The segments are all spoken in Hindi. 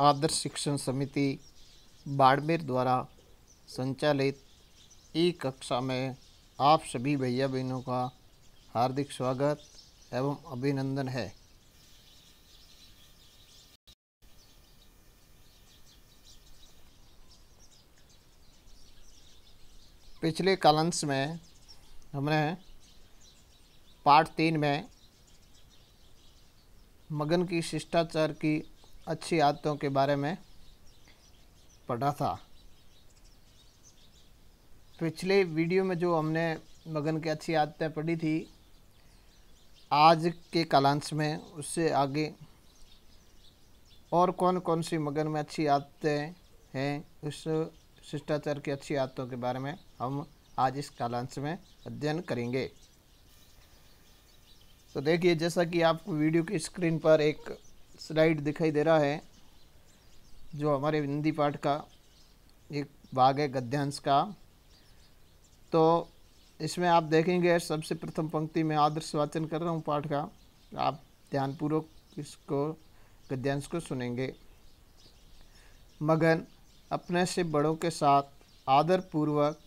आदर्श शिक्षण समिति बाड़मेर द्वारा संचालित ई कक्षा में आप सभी भैया बहनों का हार्दिक स्वागत एवं अभिनंदन है पिछले कालांश में हमने पार्ट तीन में मगन की शिष्टाचार की अच्छी आदतों के बारे में पढ़ा था पिछले वीडियो में जो हमने मगन की अच्छी आदतें पढ़ी थी आज के कालांश में उससे आगे और कौन कौन सी मगन में अच्छी आदतें हैं उस शिष्टाचार की अच्छी आदतों के बारे में हम आज इस कालांश में अध्ययन करेंगे तो देखिए जैसा कि आपको वीडियो की स्क्रीन पर एक स्लाइड दिखाई दे रहा है जो हमारे हिंदी पाठ का एक भाग है गद्यांश का तो इसमें आप देखेंगे सबसे प्रथम पंक्ति में आदर्श वाचन कर रहा हूँ पाठ का आप ध्यानपूर्वक इसको गद्यांश को सुनेंगे मगन अपने से बड़ों के साथ आदर पूर्वक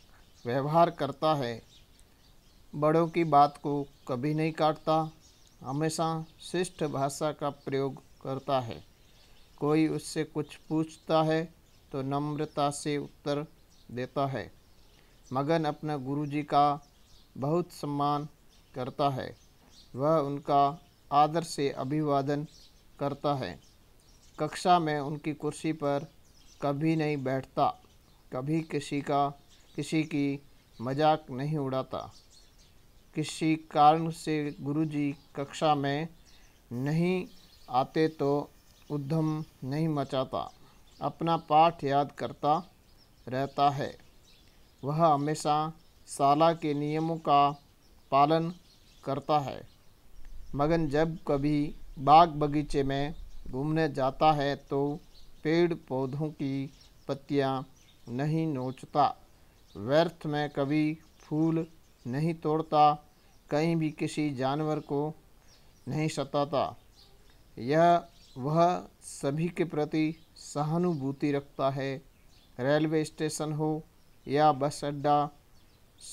व्यवहार करता है बड़ों की बात को कभी नहीं काटता हमेशा श्रेष्ठ भाषा का प्रयोग करता है कोई उससे कुछ पूछता है तो नम्रता से उत्तर देता है मगन अपने गुरुजी का बहुत सम्मान करता है वह उनका आदर से अभिवादन करता है कक्षा में उनकी कुर्सी पर कभी नहीं बैठता कभी किसी का किसी की मजाक नहीं उड़ाता किसी कारण से गुरुजी कक्षा में नहीं आते तो उद्धम नहीं मचाता अपना पाठ याद करता रहता है वह हमेशा साला के नियमों का पालन करता है मगन जब कभी बाग बगीचे में घूमने जाता है तो पेड़ पौधों की पत्तियां नहीं नोचता व्यर्थ में कभी फूल नहीं तोड़ता कहीं भी किसी जानवर को नहीं सताता यह वह सभी के प्रति सहानुभूति रखता है रेलवे स्टेशन हो या बस अड्डा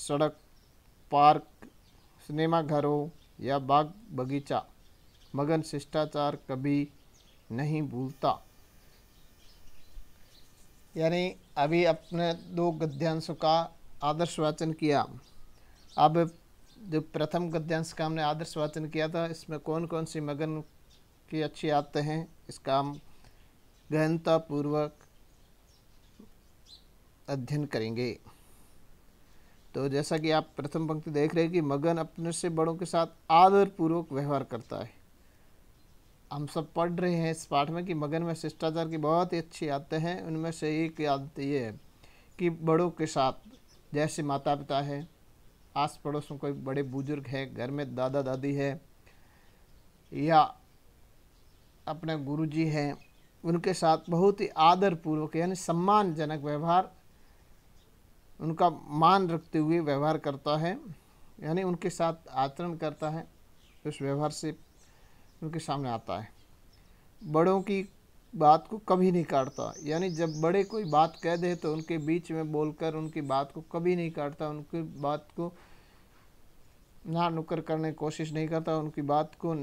सड़क पार्क सिनेमा घर हो या बाग बगीचा मगन शिष्टाचार कभी नहीं भूलता यानी अभी अपने दो गद्यांशों का आदर्श वाचन किया अब जो प्रथम गद्यांश का हमने आदर्श वाचन किया था इसमें कौन कौन सी मगन की अच्छी आते हैं इसका हम गहनतापूर्वक अध्ययन करेंगे तो जैसा कि आप प्रथम पंक्ति देख रहे हैं कि मगन अपने से बड़ों के साथ आदरपूर्वक व्यवहार करता है हम सब पढ़ रहे हैं इस पाठ में कि मगन में शिष्टाचार की बहुत ही अच्छी आते हैं उनमें से एक आदत ये है कि बड़ों के साथ जैसे माता पिता है आस पड़ोस में कोई बड़े बुजुर्ग हैं घर में दादा दादी है या अपने गुरु जी हैं उनके साथ बहुत ही आदरपूर्वक यानी सम्मानजनक व्यवहार उनका मान रखते हुए व्यवहार करता है यानी उनके साथ आचरण करता है उस व्यवहार से उनके सामने आता है बड़ों की बात को कभी नहीं काटता यानी जब बड़े कोई बात कह दे तो उनके बीच में बोलकर उनकी बात को कभी नहीं काटता उनकी बात को ना नुकर करने की कोशिश नहीं करता उनकी बात को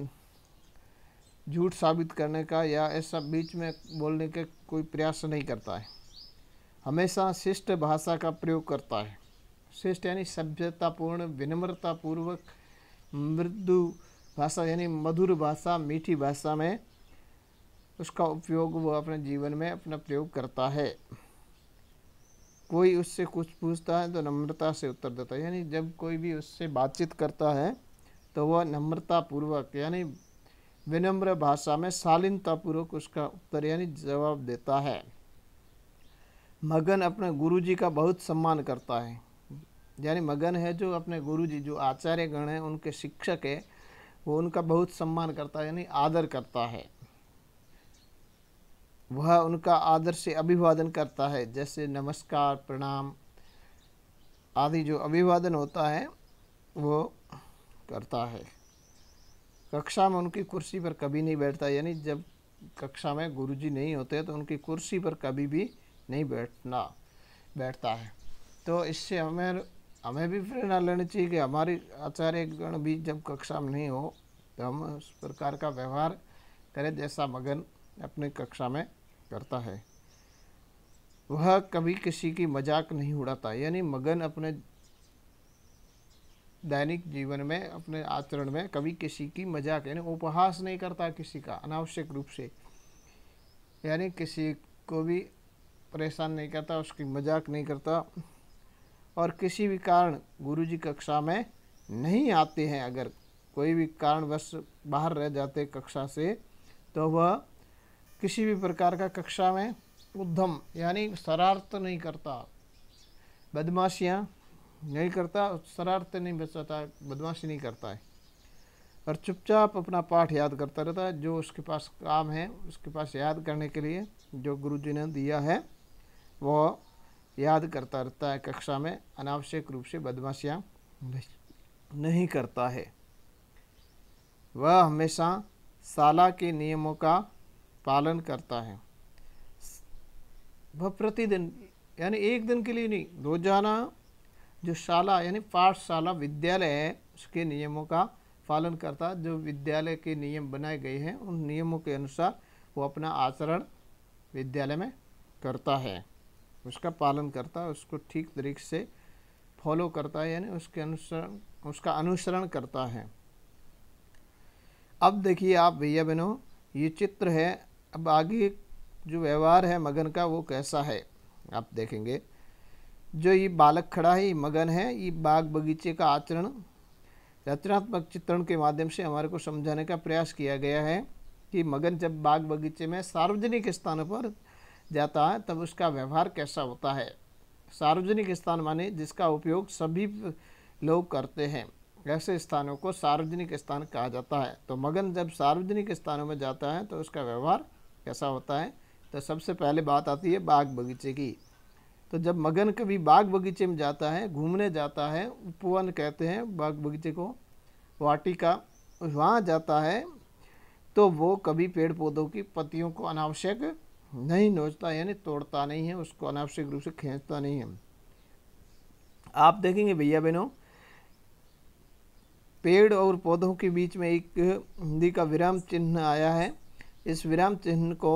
झूठ साबित करने का या ऐसा बीच में बोलने के कोई प्रयास नहीं करता है हमेशा शिष्ट भाषा का प्रयोग करता है शिष्ट यानी सभ्यतापूर्ण विनम्रतापूर्वक मृदु भाषा यानी मधुर भाषा मीठी भाषा में उसका उपयोग वो अपने जीवन में अपना प्रयोग करता है कोई उससे कुछ पूछता है तो नम्रता से उत्तर देता है यानी जब कोई भी उससे बातचीत करता है तो वह नम्रतापूर्वक यानी विनम्र भाषा में शालीनतापूर्वक उसका उत्तर यानी जवाब देता है मगन अपने गुरुजी का बहुत सम्मान करता है यानी मगन है जो अपने गुरुजी जो आचार्य गण हैं उनके शिक्षक है वो उनका बहुत सम्मान करता है यानी आदर करता है वह उनका आदर से अभिवादन करता है जैसे नमस्कार प्रणाम आदि जो अभिवादन होता है वो करता है कक्षा में उनकी कुर्सी पर कभी नहीं बैठता यानी जब कक्षा में गुरुजी नहीं होते तो उनकी कुर्सी पर कभी भी नहीं बैठना बैठता है तो इससे हमें हमें भी प्रेरणा लेनी चाहिए कि हमारे आचार्य गण भी जब कक्षा में नहीं हो तो हम उस प्रकार का व्यवहार करें जैसा मगन अपनी कक्षा में करता है वह कभी किसी की मजाक नहीं उड़ाता यानी मगन अपने दैनिक जीवन में अपने आचरण में कभी किसी की मजाक यानी उपहास नहीं करता किसी का अनावश्यक रूप से यानी किसी को भी परेशान नहीं करता उसकी मजाक नहीं करता और किसी भी कारण गुरु जी कक्षा में नहीं आते हैं अगर कोई भी कारणवश बाहर रह जाते कक्षा से तो वह किसी भी प्रकार का कक्षा में उद्यम यानी शरारत नहीं करता बदमाशियाँ नहीं करता शरारतें नहीं बचाता बदमाशी नहीं करता है और चुपचाप अपना पाठ याद करता रहता है जो उसके पास काम है उसके पास याद करने के लिए जो गुरु जी ने दिया है वह याद करता रहता है कक्षा में अनावश्यक रूप से बदमाशियाँ नहीं करता है वह हमेशा साला के नियमों का पालन करता है वह प्रतिदिन यानी एक दिन के लिए नहीं रोजाना जो शाला यानी पाठशाला विद्यालय है उसके नियमों का पालन करता जो विद्यालय के नियम बनाए गए हैं उन नियमों के अनुसार वो अपना आचरण विद्यालय में करता है उसका पालन करता है उसको ठीक तरीके से फॉलो करता है यानी उसके अनुसरण उसका अनुसरण करता है अब देखिए आप भैया बहनों ये चित्र है अब आगे जो व्यवहार है मगन का वो कैसा है आप देखेंगे जो ये बालक खड़ा है ये मगन है ये बाग बगीचे का आचरण रचनात्मक चित्रण के माध्यम से हमारे को समझाने का प्रयास किया गया है कि मगन जब बाग बगीचे में सार्वजनिक स्थानों पर जाता है तब उसका व्यवहार कैसा होता है सार्वजनिक स्थान माने जिसका उपयोग सभी लोग करते हैं ऐसे स्थानों को सार्वजनिक स्थान कहा जाता है तो मगन जब सार्वजनिक स्थानों में जाता है तो उसका व्यवहार कैसा होता है तो सबसे पहले बात आती है बाग बगीचे की तो जब मगन कभी बाग बगीचे में जाता है घूमने जाता है उपवन कहते हैं बाग बगीचे को वाटिका वहाँ जाता है तो वो कभी पेड़ पौधों की पत्तियों को अनावश्यक नहीं नोचता यानी तोड़ता नहीं है उसको अनावश्यक रूप से खींचता नहीं है आप देखेंगे भैया बहनों पेड़ और पौधों के बीच में एक हिंदी का विराम चिन्ह आया है इस विराम चिन्ह को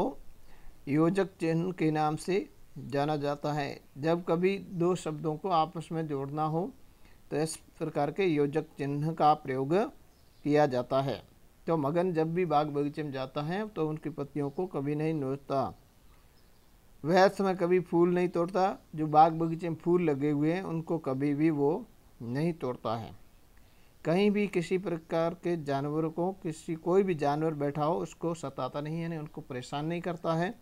योजक चिन्ह के नाम से जाना जाता है जब कभी दो शब्दों को आपस में जोड़ना हो तो इस प्रकार के योजक चिन्ह का प्रयोग किया जाता है तो मगन जब भी बाग बगीचे में जाता है तो उनकी पत्तियों को कभी नहीं नोचता वह समय कभी फूल नहीं तोड़ता जो बाग बगीचे में फूल लगे हुए हैं उनको कभी भी वो नहीं तोड़ता है कहीं भी किसी प्रकार के जानवरों को किसी कोई भी जानवर बैठा हो उसको सताता नहीं है यानी उनको परेशान नहीं करता है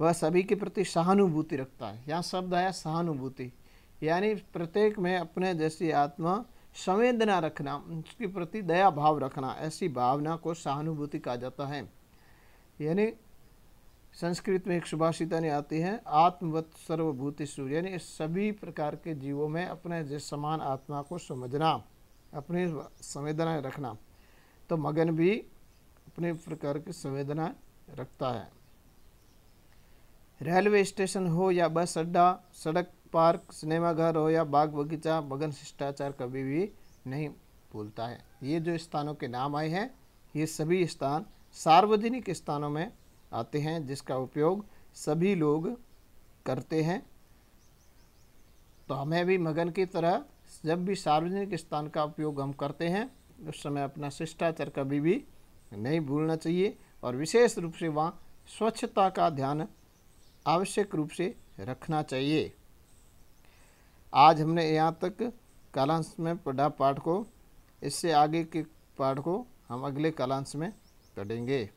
वह सभी के प्रति सहानुभूति रखता है यहाँ शब्द आया सहानुभूति यानी प्रत्येक में अपने जैसी आत्मा संवेदना रखना उसके प्रति दया भाव रखना ऐसी भावना को सहानुभूति कहा जाता है यानी संस्कृत में एक सुभाषिता नहीं आती है आत्मवत सर्वभूति सूर्य यानी सभी प्रकार के जीवों में अपने जिस समान आत्मा को समझना अपनी संवेदनाएँ रखना तो मगन भी अपने प्रकार की संवेदना रखता है रेलवे स्टेशन हो या बस अड्डा सड़क पार्क सिनेमाघर हो या बाग बगीचा मगन शिष्टाचार कभी भी नहीं भूलता है ये जो स्थानों के नाम आए हैं ये सभी स्थान सार्वजनिक स्थानों में आते हैं जिसका उपयोग सभी लोग करते हैं तो हमें भी मगन की तरह जब भी सार्वजनिक स्थान का उपयोग हम करते हैं उस समय अपना शिष्टाचार कभी भी नहीं भूलना चाहिए और विशेष रूप से वहाँ स्वच्छता का ध्यान आवश्यक रूप से रखना चाहिए आज हमने यहाँ तक कालांश में पढ़ा पाठ को इससे आगे के पाठ को हम अगले कालांश में पढ़ेंगे